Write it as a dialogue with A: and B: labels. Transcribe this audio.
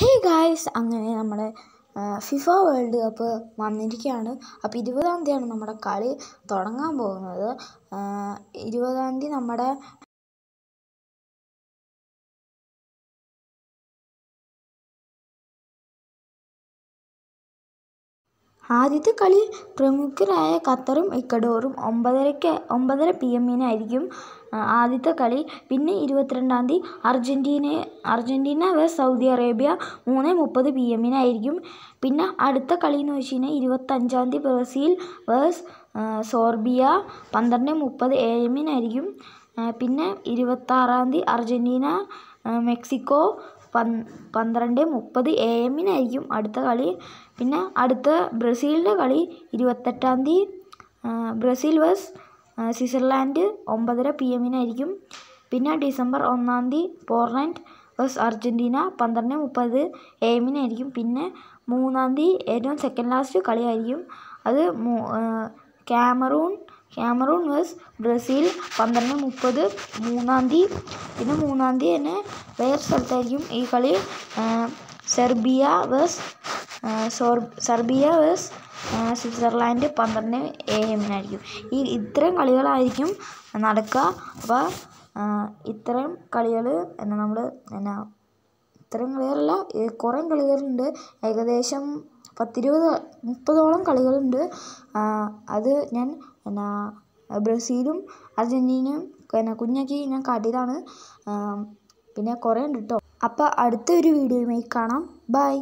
A: hey guys അങ്ങനെ നമ്മുടെ FIFA world cup വന്നിരിക്കുകയാണ് അപ്പോൾ ഇരുപതാം തീയതിയാണ് നമ്മുടെ കളി തുടങ്ങാൻ പോകുന്നത് ഇരുപതാം തീയതി നമ്മുടെ ആദ്യത്തെ കളി പ്രമുഖരായ ഖത്തറും ഇക്കഡോറും ഒമ്പതരയ്ക്ക് ഒമ്പതര പി എമ്മിനായിരിക്കും ആദ്യത്തെ കളി പിന്നെ ഇരുപത്തിരണ്ടാം തീയതി Argentina Argentina versus Saudi Arabia മൂന്ന് മുപ്പത് പി എമ്മിനായിരിക്കും പിന്നെ അടുത്ത കളി എന്ന് വെച്ച് കഴിഞ്ഞാൽ ഇരുപത്തഞ്ചാം തീയതി ബ്രസീൽ വേഴ്സ് സോർബിയ പന്ത്രണ്ട് മുപ്പത് എ എമ്മിനായിരിക്കും പിന്നെ ഇരുപത്താറാം തീയതി അർജൻറ്റീന മെക്സിക്കോ പന്ത്രണ്ട് മുപ്പത് എ എമ്മിനായിരിക്കും അടുത്ത കളി പിന്നെ അടുത്ത ബ്രസീലിൻ്റെ കളി ഇരുപത്തെട്ടാം തീയതി ബ്രസീൽ വേഴ്സ് സ്വിറ്റ്സർലാൻഡ് ഒമ്പതര പി എമ്മിനായിരിക്കും പിന്നെ ഡിസംബർ ഒന്നാം തീയതി പോർലൻഡ് വേഴ്സ് അർജൻറ്റീന പന്ത്രണ്ട് മുപ്പത് എ എമ്മിനായിരിക്കും പിന്നെ മൂന്നാം തീയതി ഏറ്റവും സെക്കൻഡ് ലാസ്റ്റ് കളിയായിരിക്കും അത് ക്യാമറൂൺ ക്യാമറൂൺ വേഴ്സ് ബ്രസീൽ പന്ത്രണ്ട് മുപ്പത് മൂന്നാം തീയതി പിന്നെ മൂന്നാം തീയതി തന്നെ വേറെ സ്ഥലത്തായിരിക്കും ഈ കളി സെർബിയ വേഴ്സ് സോർ സെർബിയ വേഴ്സ് സ്വിറ്റ്സർലാൻഡ് പന്ത്രണ്ട് എ എമ്മിനായിരിക്കും ഈ ഇത്രയും കളികളായിരിക്കും നടക്കുക അപ്പോൾ ഇത്രയും കളികൾ എന്നാ നമ്മൾ എന്നാ ഇത്രയും കളികളല്ല കുറേ കളികളുണ്ട് ഏകദേശം പത്തിരുപത് മുപ്പതോളം കളികളുണ്ട് അത് ഞാൻ എന്നാ ബ്രസീലും അർജൻറ്റീനയും പിന്നെ കുഞ്ഞാക്കി ഞാൻ കാട്ടിയതാണ് പിന്നെ കുറേ ഉണ്ട് കേട്ടോ അപ്പോൾ അടുത്തൊരു വീഡിയോയുമായി
B: കാണാം ബൈ